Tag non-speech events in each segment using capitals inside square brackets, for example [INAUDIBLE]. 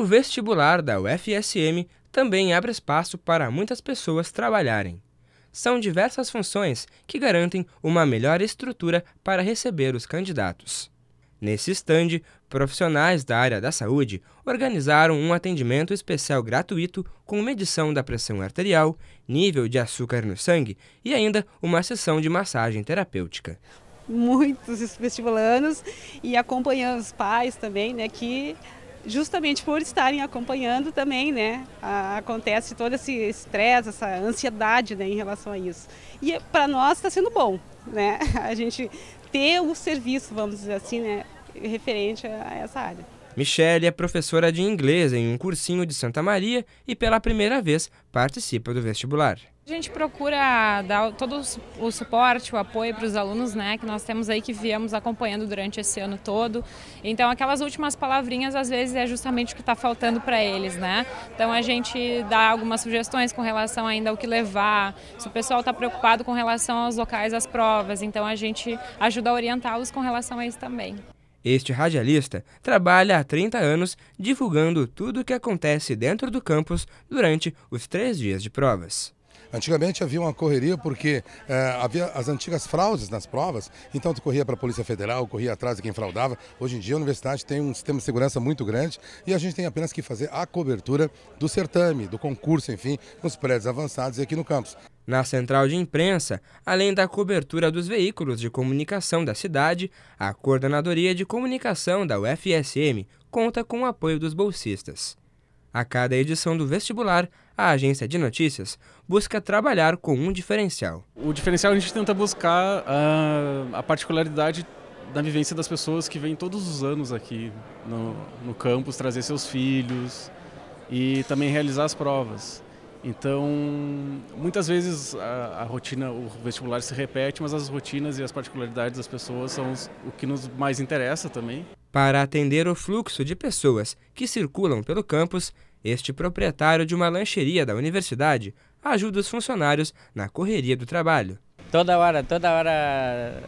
O vestibular da UFSM também abre espaço para muitas pessoas trabalharem. São diversas funções que garantem uma melhor estrutura para receber os candidatos. Nesse stand, profissionais da área da saúde organizaram um atendimento especial gratuito com medição da pressão arterial, nível de açúcar no sangue e ainda uma sessão de massagem terapêutica. Muitos vestibulanos e acompanhando os pais também, né, que justamente por estarem acompanhando também, né? A, acontece todo esse estresse, essa ansiedade né, em relação a isso. E é, para nós está sendo bom, né? [LAUGHS] A gente ter o serviço, vamos dizer assim, né? Referente a essa área. Michelle é professora de inglês em um cursinho de Santa Maria e pela primeira vez participa do vestibular. A gente procura dar todo o suporte, o apoio para os alunos, né, que nós temos aí que viemos acompanhando durante esse ano todo. Então, aquelas últimas palavrinhas, às vezes, é justamente o que está faltando para eles, né. Então, a gente dá algumas sugestões com relação ainda ao que levar, se o pessoal está preocupado com relação aos locais, às provas. Então, a gente ajuda a orientá-los com relação a isso também. Este radialista trabalha há 30 anos divulgando tudo o que acontece dentro do campus durante os três dias de provas. Antigamente havia uma correria porque eh, havia as antigas fraudes nas provas, então tu corria para a Polícia Federal, corria atrás de quem fraudava. Hoje em dia a universidade tem um sistema de segurança muito grande e a gente tem apenas que fazer a cobertura do certame, do concurso, enfim, nos prédios avançados e aqui no campus. Na central de imprensa, além da cobertura dos veículos de comunicação da cidade, a Coordenadoria de Comunicação da UFSM conta com o apoio dos bolsistas. A cada edição do vestibular, a agência de notícias busca trabalhar com um diferencial. O diferencial a gente tenta buscar a, ah, a particularidade da vivência das pessoas que vêm todos os anos aqui no, no campus trazer seus filhos e também realizar as provas. Então, muitas vezes a, a, rotina, o vestibular se repete, mas as rotinas e as particularidades das pessoas são os, o que nos mais interessa também. Para atender o fluxo de pessoas que circulam pelo campus, este proprietário de uma lancheria da universidade ajuda os funcionários na correria do trabalho. Toda hora, toda hora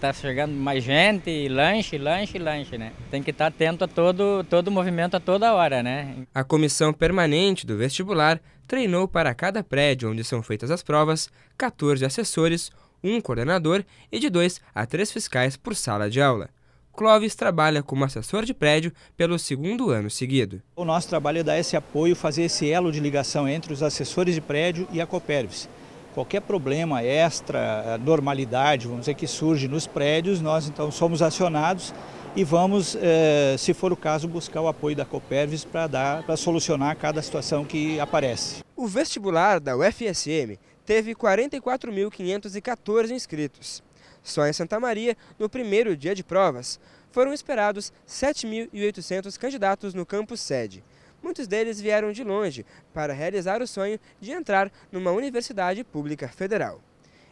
Tá chegando mais gente, lanche, lanche, lanche, né? Tem que estar tá atento a todo, todo movimento a toda hora, né? A comissão permanente do vestibular treinou para cada prédio onde são feitas as provas 14 assessores, um coordenador e de dois a três fiscais por sala de aula. Clóvis trabalha como assessor de prédio pelo segundo ano seguido. O nosso trabalho é dar esse apoio, fazer esse elo de ligação entre os assessores de prédio e a Copérvice qualquer problema extra, eh, normalidade, vamos dizer, que surge nos prédios, nós então somos acionados e vamos, eh, se for o caso, buscar o apoio da Copervis para, dar, para solucionar cada situação que aparece. O vestibular da UFSM teve 44.514 inscritos. Só em Santa Maria, no primeiro dia de provas, foram esperados 7.800 candidatos no campus sede muitos deles vieram de longe para realizar o sonho de entrar numa universidade pública federal.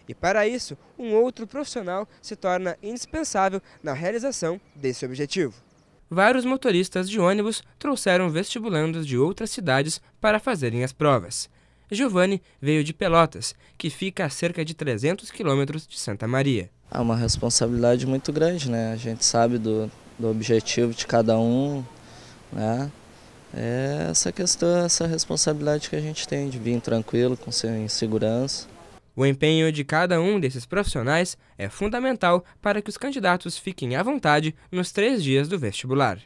E para isso, um outro profissional se torna indispensável na realização desse objetivo. Vários motoristas de ônibus trouxeram vestibulandos de outras cidades para fazerem as provas. Giovanni veio de Pelotas, que fica a cerca de 300 quilômetros de Santa Maria. É uma responsabilidade muito grande, né? A gente sabe do, do objetivo de cada um, né? é essa questão, essa responsabilidade que a gente tem de vir tranquilo, com segurança. O empenho de cada um desses profissionais é fundamental para que os candidatos fiquem à vontade nos três dias do vestibular.